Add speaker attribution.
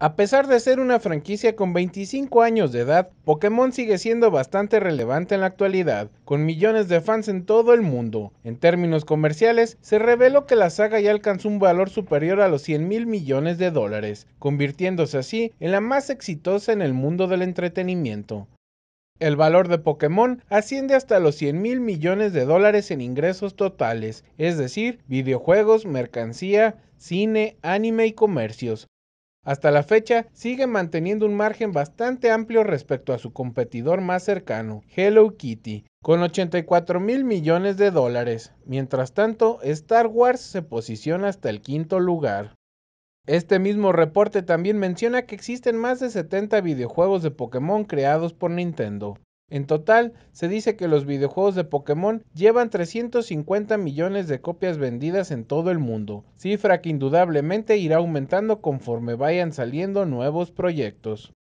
Speaker 1: A pesar de ser una franquicia con 25 años de edad, Pokémon sigue siendo bastante relevante en la actualidad, con millones de fans en todo el mundo. En términos comerciales, se reveló que la saga ya alcanzó un valor superior a los 100 mil millones de dólares, convirtiéndose así en la más exitosa en el mundo del entretenimiento. El valor de Pokémon asciende hasta los 100 mil millones de dólares en ingresos totales, es decir, videojuegos, mercancía, cine, anime y comercios. Hasta la fecha sigue manteniendo un margen bastante amplio respecto a su competidor más cercano, Hello Kitty, con 84 mil millones de dólares. Mientras tanto, Star Wars se posiciona hasta el quinto lugar. Este mismo reporte también menciona que existen más de 70 videojuegos de Pokémon creados por Nintendo. En total, se dice que los videojuegos de Pokémon llevan 350 millones de copias vendidas en todo el mundo, cifra que indudablemente irá aumentando conforme vayan saliendo nuevos proyectos.